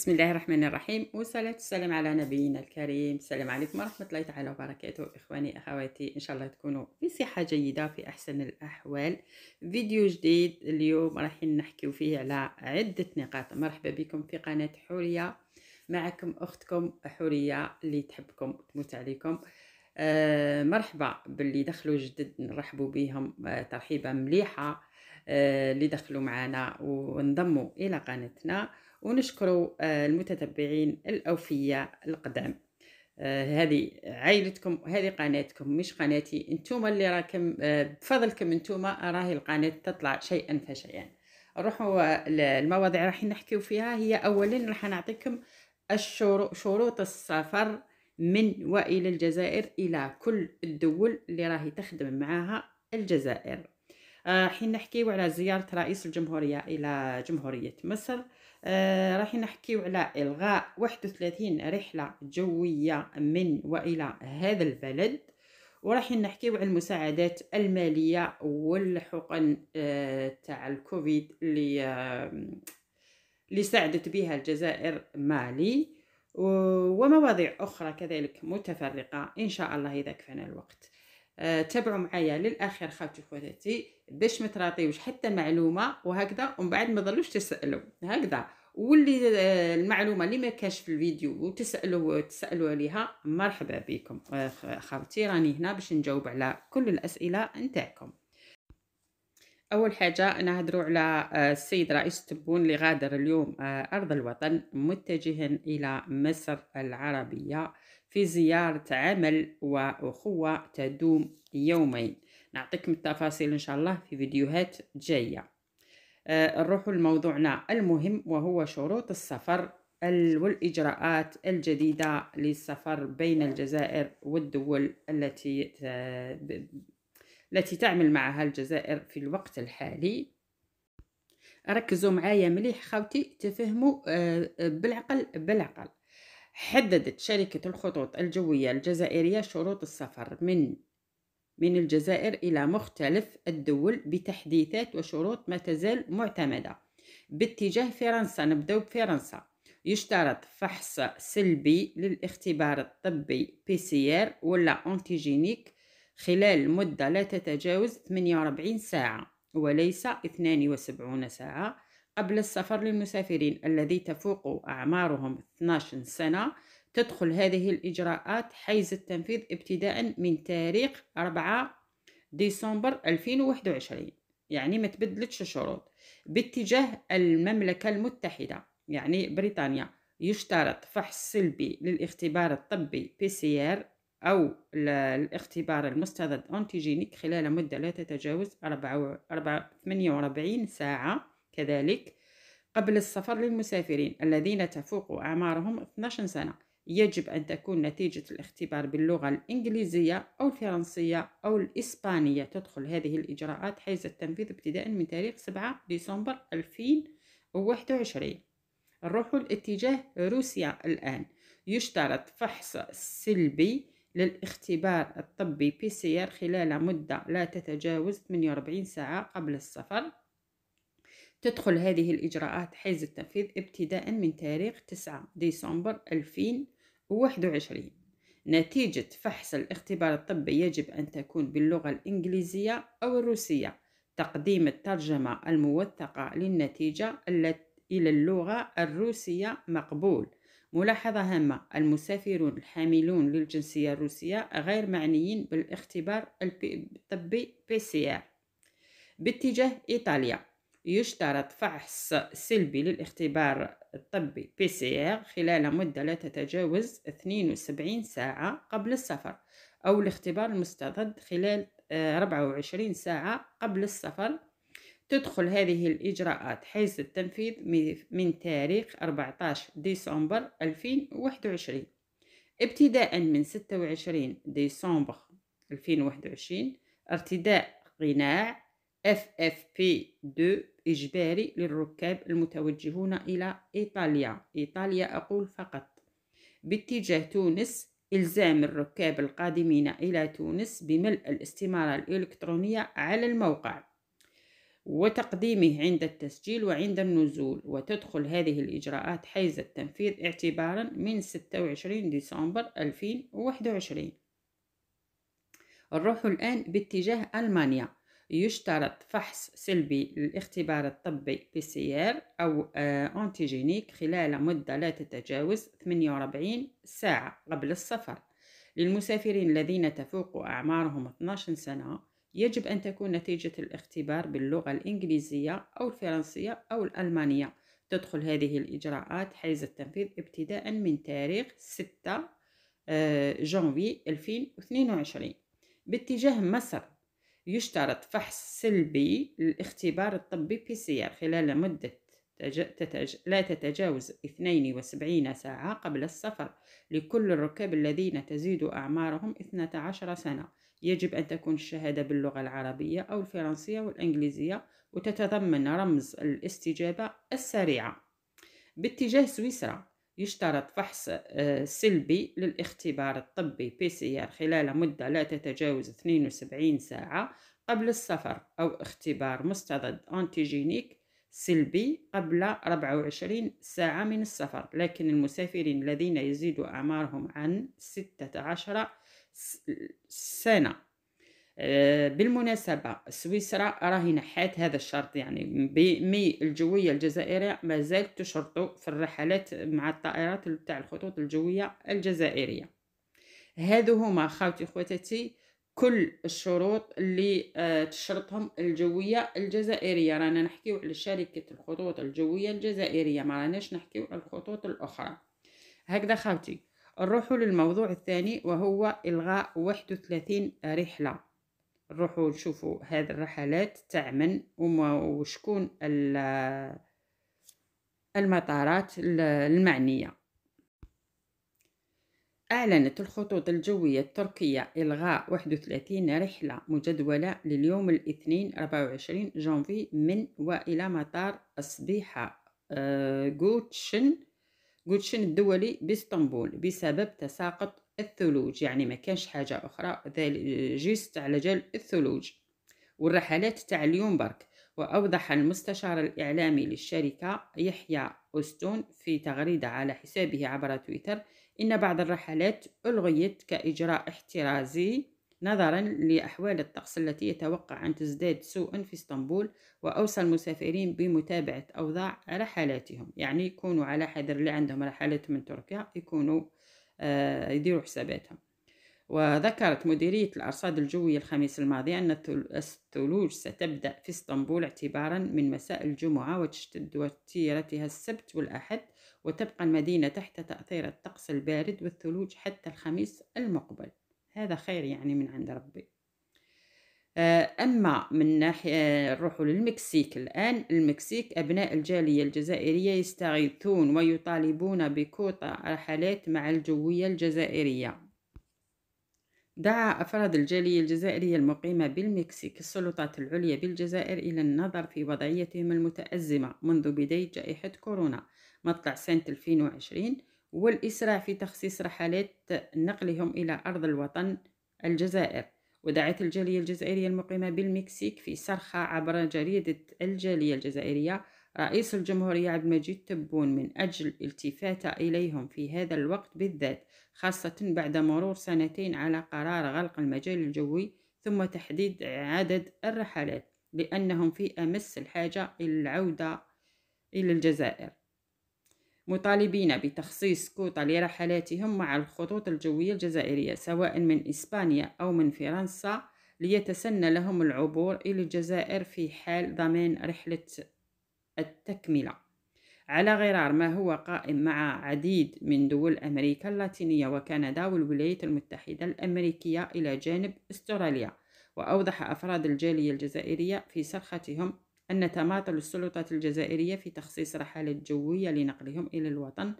بسم الله الرحمن الرحيم والصلاة والسلام على نبينا الكريم السلام عليكم ورحمة الله تعالى وبركاته إخواني أخواتي إن شاء الله تكونوا في صحة جيدة في أحسن الأحوال فيديو جديد اليوم رايحين نحكيو فيه على عدة نقاط مرحبا بكم في قناة حورية معكم أختكم حورية اللي تحبكم تموت عليكم آه، مرحبا باللي دخلوا جدد نرحبوا بهم آه، ترحيبة مليحة آه، اللي دخلوا معنا وانضموا إلى قناتنا ونشكر آه، المتتبعين الأوفياء القدام آه، هذه عائلتكم هذه قناتكم مش قناتي انتوما اللي راكم آه، بفضلكم انتوما راهي القناه تطلع شيئا فشيئا نروحوا المواضيع راح نحكيو فيها هي اولا راح نعطيكم شروط السفر من والى الجزائر الى كل الدول اللي راهي تخدم معاها الجزائر حين نحكيو على زياره رئيس الجمهوريه الى جمهوريه مصر آه، راح نحكيو على إلغاء 31 رحلة جوية من وإلى هذا البلد وراح نحكيو على المساعدات المالية والحقن آه، تاع الكوفيد اللي اللي ساعدت بها الجزائر مالي ومواضيع أخرى كذلك متفرقة إن شاء الله إذا كفانا الوقت آه تابعوا معايا للاخير خاوتي خواتاتي باش ما حتى معلومه وهكذا ومن بعد ما ضلوش تسالوا هكذا واللي آه، المعلومه اللي ما كاش في الفيديو وتسالوا تسالوا عليها مرحبا بكم آه خاوتي راني هنا باش نجاوب على كل الاسئله نتاعكم أول حاجة نهضروا على آه، السيد رئيس التبون اللي غادر اليوم آه، أرض الوطن متجها إلى مصر العربية في زيارة عمل وأخوة تدوم يومين نعطيكم التفاصيل إن شاء الله في فيديوهات جاية آه، نروح لموضوعنا المهم وهو شروط السفر والإجراءات الجديدة للسفر بين الجزائر والدول التي التي تعمل معها الجزائر في الوقت الحالي ركزوا معايا مليح خاوتي تفهموا آه، بالعقل بالعقل حددت شركة الخطوط الجوية الجزائرية شروط السفر من من الجزائر إلى مختلف الدول بتحديثات وشروط ما تزال معتمدة باتجاه فرنسا نبدأ بفرنسا يشترط فحص سلبي للاختبار الطبي بي سي ار ولا انتيجينيك خلال مدة لا تتجاوز 48 ساعة وليس 72 ساعة قبل السفر للمسافرين الذي تفوق أعمارهم 12 سنة تدخل هذه الإجراءات حيز التنفيذ ابتداء من تاريخ 4 ديسمبر 2021 يعني ما تبدلتش الشروط باتجاه المملكة المتحدة يعني بريطانيا يشترط فحص سلبي للاختبار الطبي بي سي ار أو الاختبار المستضد أنتيجينيك خلال مدة لا تتجاوز 48 ساعة كذلك قبل السفر للمسافرين الذين تفوق أعمارهم 12 سنة يجب أن تكون نتيجة الاختبار باللغة الإنجليزية أو الفرنسية أو الإسبانية تدخل هذه الإجراءات حيز التنفيذ ابتداء من تاريخ 7 ديسمبر 2021 نروح الاتجاه روسيا الآن يشترط فحص سلبي للاختبار الطبي بي سي ار خلال مدة لا تتجاوز 48 ساعة قبل السفر تدخل هذه الإجراءات حيز التنفيذ ابتداء من تاريخ 9 ديسمبر 2021 نتيجة فحص الاختبار الطبي يجب أن تكون باللغة الإنجليزية أو الروسية تقديم الترجمة الموثقة للنتيجة التي إلى اللغة الروسية مقبول ملاحظة هامة المسافرون الحاملون للجنسية الروسية غير معنيين بالاختبار الطبي بي سي آر باتجاه إيطاليا يشترط فحص سلبي للاختبار الطبي بي سي آر خلال مدة لا تتجاوز 72 ساعة قبل السفر أو الاختبار المستضد خلال 24 آه، ساعة قبل السفر تدخل هذه الإجراءات حيز التنفيذ من تاريخ 14 ديسمبر 2021 ابتداء من 26 ديسمبر 2021 ارتداء قناع FFP2 إجباري للركاب المتوجهون إلى إيطاليا إيطاليا أقول فقط باتجاه تونس إلزام الركاب القادمين إلى تونس بملء الاستمارة الإلكترونية على الموقع وتقديمه عند التسجيل وعند النزول وتدخل هذه الإجراءات حيز التنفيذ اعتبارا من 26 ديسمبر 2021 نروح الآن باتجاه ألمانيا يشترط فحص سلبي للاختبار الطبي بي سي ار او آه، انتيجينيك خلال مده لا تتجاوز 48 ساعه قبل السفر للمسافرين الذين تفوق اعمارهم 12 سنه يجب أن تكون نتيجة الاختبار باللغة الإنجليزية أو الفرنسية أو الألمانية تدخل هذه الإجراءات حيز التنفيذ ابتداء من تاريخ 6 آه، جانفي 2022 باتجاه مصر يشترط فحص سلبي للاختبار الطبي بي سي ار خلال مدة تتج... لا تتجاوز 72 ساعة قبل السفر لكل الركاب الذين تزيد أعمارهم 12 سنة يجب أن تكون الشهادة باللغة العربية أو الفرنسية والإنجليزية وتتضمن رمز الاستجابة السريعة باتجاه سويسرا يشترط فحص آه، سلبي للاختبار الطبي بي سي ار خلال مدة لا تتجاوز 72 ساعة قبل السفر أو اختبار مستضد أنتيجينيك سلبي قبل 24 ساعة من السفر لكن المسافرين الذين يزيد أعمارهم عن 16 سنة آه، بالمناسبة سويسرا راهي نحات هذا الشرط يعني بمي الجوية الجزائرية مازال تشرط في الرحلات مع الطائرات تاع الخطوط الجوية الجزائرية هذو هما خاوتي خواتاتي كل الشروط اللي آه، تشرطهم الجوية الجزائرية رانا نحكيو على شركة الخطوط الجوية الجزائرية ما راناش نحكيو على الخطوط الأخرى هكذا خاوتي نروحوا للموضوع الثاني وهو إلغاء 31 رحلة نروحوا نشوفوا هذه الرحلات تاع من وشكون المطارات المعنية أعلنت الخطوط الجوية التركية إلغاء 31 رحلة مجدولة لليوم الاثنين 24 جانفي من وإلى مطار أصبيحة آه، غوتشن جولشن الدولي باسطنبول بسبب تساقط الثلوج يعني ما كانش حاجة أخرى جيست على جال الثلوج والرحلات تاع اليوم برك وأوضح المستشار الإعلامي للشركة يحيى اوستون في تغريدة على حسابه عبر تويتر إن بعض الرحلات ألغيت كإجراء احترازي نظرا لأحوال الطقس التي يتوقع أن تزداد سوءا في اسطنبول وأوصى المسافرين بمتابعة أوضاع رحلاتهم يعني يكونوا على حذر اللي عندهم رحلات من تركيا يكونوا آه يديروا حساباتهم وذكرت مديرية الأرصاد الجوية الخميس الماضي أن الثلوج ستبدأ في اسطنبول اعتبارا من مساء الجمعة وتشتد وتيرتها السبت والأحد وتبقى المدينة تحت تأثير الطقس البارد والثلوج حتى الخميس المقبل هذا خير يعني من عند ربي آه، أما من ناحية آه، نروحوا للمكسيك الآن المكسيك أبناء الجالية الجزائرية يستغيثون ويطالبون بكوطة رحلات مع الجوية الجزائرية دعا أفراد الجالية الجزائرية المقيمة بالمكسيك السلطات العليا بالجزائر إلى النظر في وضعيتهم المتأزمة منذ بداية جائحة كورونا مطلع سنة 2020 والإسراع في تخصيص رحلات نقلهم إلى أرض الوطن الجزائر ودعت الجالية الجزائرية المقيمة بالمكسيك في صرخة عبر جريدة الجالية الجزائرية رئيس الجمهورية عبد المجيد تبون من أجل التفاتة إليهم في هذا الوقت بالذات خاصة بعد مرور سنتين على قرار غلق المجال الجوي ثم تحديد عدد الرحلات لأنهم في أمس الحاجة إلى العودة إلى الجزائر مطالبين بتخصيص كوطة لرحلاتهم مع الخطوط الجوية الجزائرية سواء من إسبانيا أو من فرنسا ليتسنى لهم العبور إلى الجزائر في حال ضمان رحلة التكملة على غرار ما هو قائم مع عديد من دول أمريكا اللاتينية وكندا والولايات المتحدة الأمريكية إلى جانب أستراليا وأوضح أفراد الجالية الجزائرية في صرختهم أن تماطل السلطات الجزائرية في تخصيص رحلات جوية لنقلهم إلى الوطن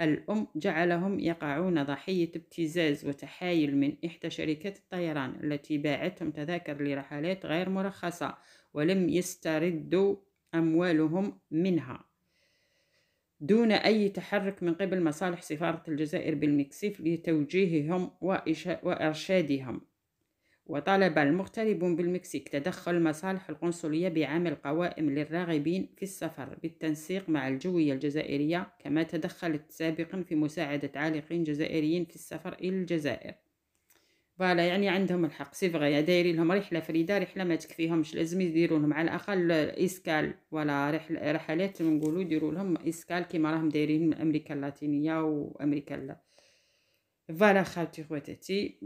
الأم جعلهم يقعون ضحية ابتزاز وتحايل من إحدى شركات الطيران التي باعتهم تذاكر لرحلات غير مرخصة ولم يستردوا أموالهم منها دون أي تحرك من قبل مصالح سفارة الجزائر بالمكسيك لتوجيههم وإرشادهم وطالب المغتربون بالمكسيك تدخل مصالح القنصلية بعمل قوائم للراغبين في السفر بالتنسيق مع الجوية الجزائرية كما تدخلت سابقا في مساعدة عالقين جزائريين في السفر إلى الجزائر فوالا يعني عندهم الحق سي فغي دايرين لهم رحله فريده رحله ما تكفيهمش لازم يديروا لهم على الاقل اسكال ولا رحل رحلات نقولوا يديروا لهم اسكال كيما راهم دايرين من امريكا اللاتينيه وامريكا فوالا خاوتي خواتاتي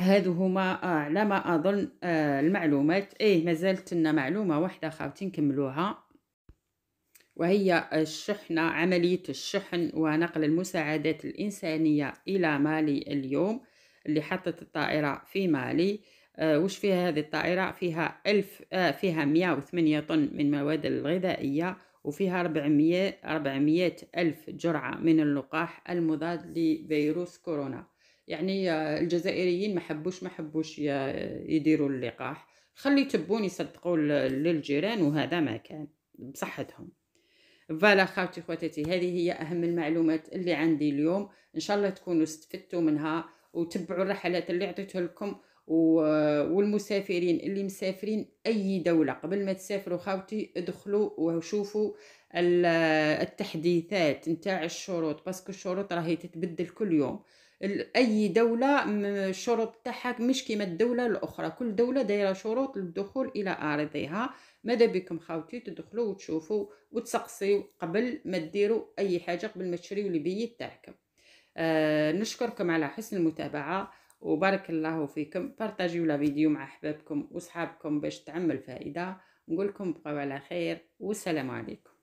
هادو هما على آه، ما اظن آه، المعلومات ايه مازالت لنا معلومه واحده خاوتي نكملوها وهي الشحنه عمليه الشحن ونقل المساعدات الانسانيه الى مالي اليوم اللي حطت الطائره في مالي آه وش فيها هذه الطائره فيها ألف آه فيها 108 طن من المواد الغذائيه وفيها 400 400 ألف جرعة من اللقاح المضاد لفيروس كورونا يعني آه، الجزائريين ما حبوش ما حبوش يديروا اللقاح خلي تبون يصدقوا للجيران وهذا ما كان بصحتهم فوالا خاوتي خواتاتي هذه هي اهم المعلومات اللي عندي اليوم ان شاء الله تكونوا استفدتوا منها وتبعوا الرحلات اللي عطيتها لكم والمسافرين اللي مسافرين اي دوله قبل ما تسافروا خاوتي ادخلوا وشوفوا التحديثات نتاع الشروط باسكو الشروط راهي تتبدل كل يوم اي دوله الشروط تاعها مش كيما الدوله الاخرى كل دوله دايره شروط للدخول الى اراضيها ماذا بكم خاوتي تدخلوا وتشوفوا وتسقسيوا قبل ما ديروا اي حاجه قبل ما تشريو البيي تاعكم آه نشكركم على حسن المتابعه وبارك الله فيكم بارطاجيو لا فيديو مع احبابكم وصحابكم باش تعم الفائده نقولكم بقاو على خير والسلام عليكم